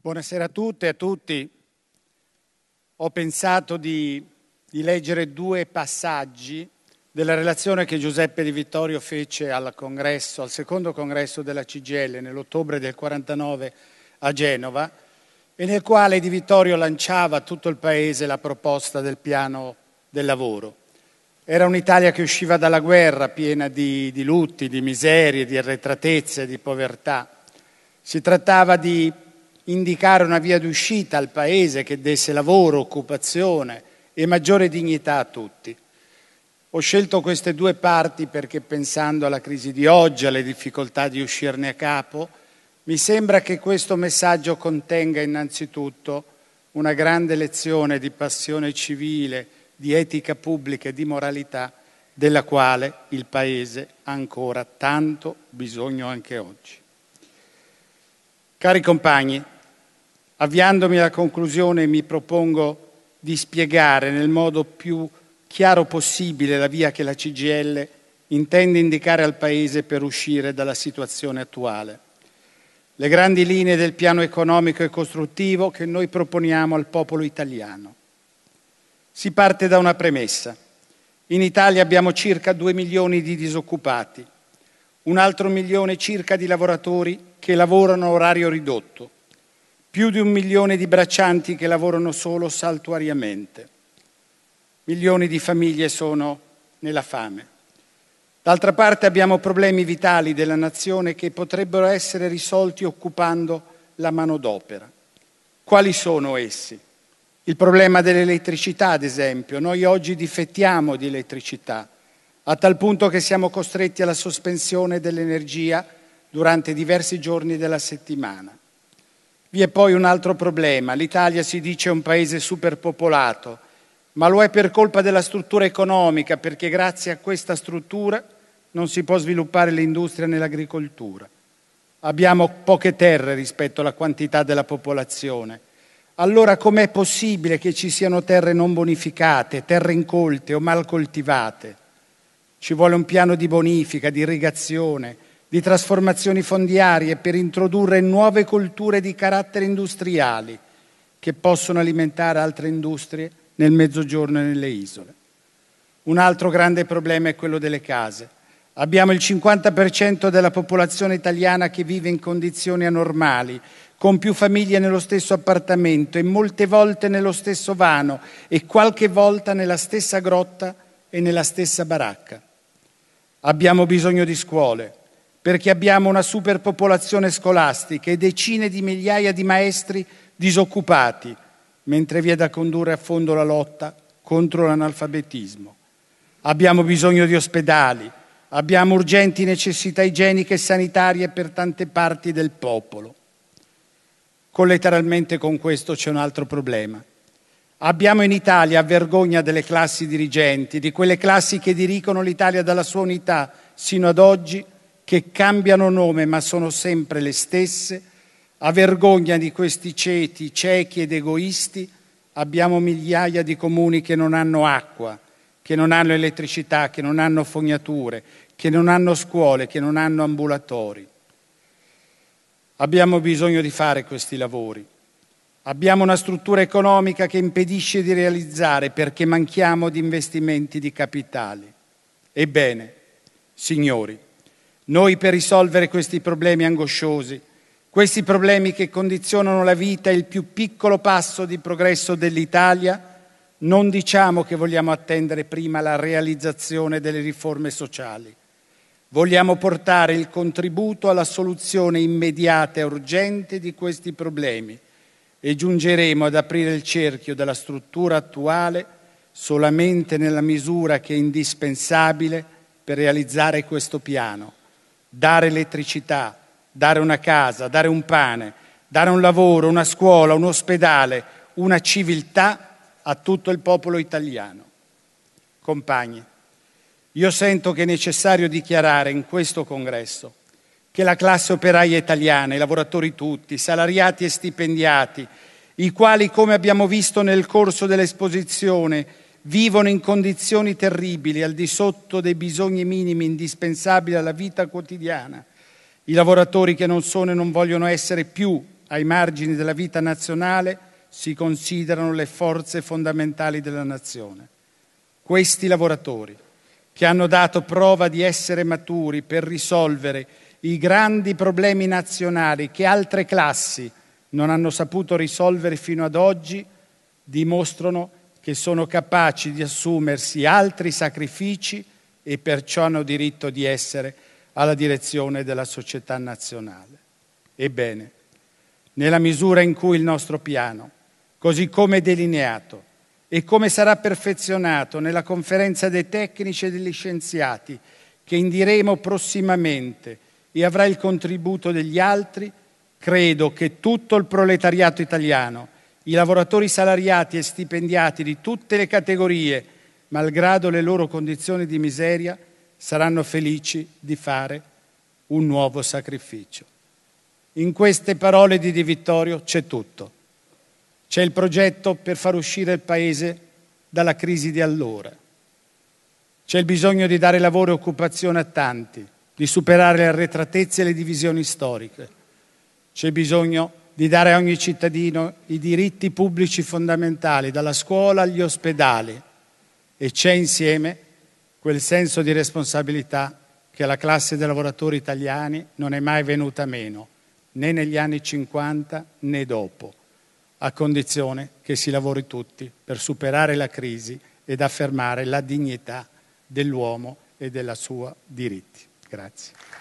Buonasera a tutte e a tutti. Ho pensato di, di, leggere due passaggi della relazione che Giuseppe Di Vittorio fece al, congresso, al secondo congresso della CGL nell'ottobre del 49 a Genova e nel quale Di Vittorio lanciava a tutto il Paese la proposta del piano del lavoro. Era un'Italia che usciva dalla guerra piena di, di lutti, di miserie, di arretratezze, di povertà. Si trattava di indicare una via d'uscita al Paese che desse lavoro, occupazione e maggiore dignità a tutti. Ho scelto queste due parti perché pensando alla crisi di oggi, alle difficoltà di uscirne a capo, mi sembra che questo messaggio contenga innanzitutto una grande lezione di passione civile, di etica pubblica e di moralità della quale il Paese ha ancora tanto bisogno anche oggi. Cari compagni, Avviandomi alla conclusione mi propongo di spiegare nel modo più chiaro possibile la via che la CGL intende indicare al Paese per uscire dalla situazione attuale. Le grandi linee del piano economico e costruttivo che noi proponiamo al popolo italiano. Si parte da una premessa. In Italia abbiamo circa 2 milioni di disoccupati, un altro milione circa di lavoratori che lavorano a orario ridotto, più di un milione di braccianti che lavorano solo saltuariamente, milioni di famiglie sono nella fame. D'altra parte abbiamo problemi vitali della nazione che potrebbero essere risolti occupando la manodopera. Quali sono essi? Il problema dell'elettricità, ad esempio. Noi oggi difettiamo di elettricità, a tal punto che siamo costretti alla sospensione dell'energia durante diversi giorni della settimana. Vi è poi un altro problema. L'Italia si dice un paese superpopolato, ma lo è per colpa della struttura economica, perché grazie a questa struttura non si può sviluppare l'industria nell'agricoltura. Abbiamo poche terre rispetto alla quantità della popolazione. Allora com'è possibile che ci siano terre non bonificate, terre incolte o mal coltivate? Ci vuole un piano di bonifica, di irrigazione, di trasformazioni fondiarie per introdurre nuove culture di carattere industriali che possono alimentare altre industrie nel mezzogiorno e nelle isole. Un altro grande problema è quello delle case. Abbiamo il 50% della popolazione italiana che vive in condizioni anormali, con più famiglie nello stesso appartamento e molte volte nello stesso vano e qualche volta nella stessa grotta e nella stessa baracca. Abbiamo bisogno di scuole, perché abbiamo una superpopolazione scolastica e decine di migliaia di maestri disoccupati, mentre vi è da condurre a fondo la lotta contro l'analfabetismo. Abbiamo bisogno di ospedali, abbiamo urgenti necessità igieniche e sanitarie per tante parti del popolo. Collateralmente con questo c'è un altro problema. Abbiamo in Italia vergogna delle classi dirigenti, di quelle classi che dirigono l'Italia dalla sua unità sino ad oggi, che cambiano nome ma sono sempre le stesse, a vergogna di questi ceti ciechi ed egoisti abbiamo migliaia di comuni che non hanno acqua, che non hanno elettricità, che non hanno fognature, che non hanno scuole, che non hanno ambulatori. Abbiamo bisogno di fare questi lavori. Abbiamo una struttura economica che impedisce di realizzare perché manchiamo di investimenti di capitali. Ebbene, signori, noi per risolvere questi problemi angosciosi, questi problemi che condizionano la vita e il più piccolo passo di progresso dell'Italia, non diciamo che vogliamo attendere prima la realizzazione delle riforme sociali. Vogliamo portare il contributo alla soluzione immediata e urgente di questi problemi e giungeremo ad aprire il cerchio della struttura attuale solamente nella misura che è indispensabile per realizzare questo piano dare elettricità, dare una casa, dare un pane, dare un lavoro, una scuola, un ospedale, una civiltà a tutto il popolo italiano. Compagni, io sento che è necessario dichiarare in questo congresso che la classe operaia italiana, i lavoratori tutti, salariati e stipendiati, i quali, come abbiamo visto nel corso dell'esposizione, vivono in condizioni terribili, al di sotto dei bisogni minimi indispensabili alla vita quotidiana, i lavoratori che non sono e non vogliono essere più ai margini della vita nazionale si considerano le forze fondamentali della nazione. Questi lavoratori, che hanno dato prova di essere maturi per risolvere i grandi problemi nazionali che altre classi non hanno saputo risolvere fino ad oggi, dimostrano che sono capaci di assumersi altri sacrifici e perciò hanno diritto di essere alla direzione della società nazionale. Ebbene, nella misura in cui il nostro piano, così come delineato e come sarà perfezionato nella conferenza dei tecnici e degli scienziati che indiremo prossimamente e avrà il contributo degli altri, credo che tutto il proletariato italiano i lavoratori salariati e stipendiati di tutte le categorie, malgrado le loro condizioni di miseria, saranno felici di fare un nuovo sacrificio. In queste parole di Di Vittorio c'è tutto. C'è il progetto per far uscire il Paese dalla crisi di allora. C'è il bisogno di dare lavoro e occupazione a tanti, di superare le arretratezze e le divisioni storiche. C'è bisogno di dare a ogni cittadino i diritti pubblici fondamentali, dalla scuola agli ospedali, e c'è insieme quel senso di responsabilità che alla classe dei lavoratori italiani non è mai venuta meno, né negli anni 50 né dopo, a condizione che si lavori tutti per superare la crisi ed affermare la dignità dell'uomo e dei suoi diritti. Grazie.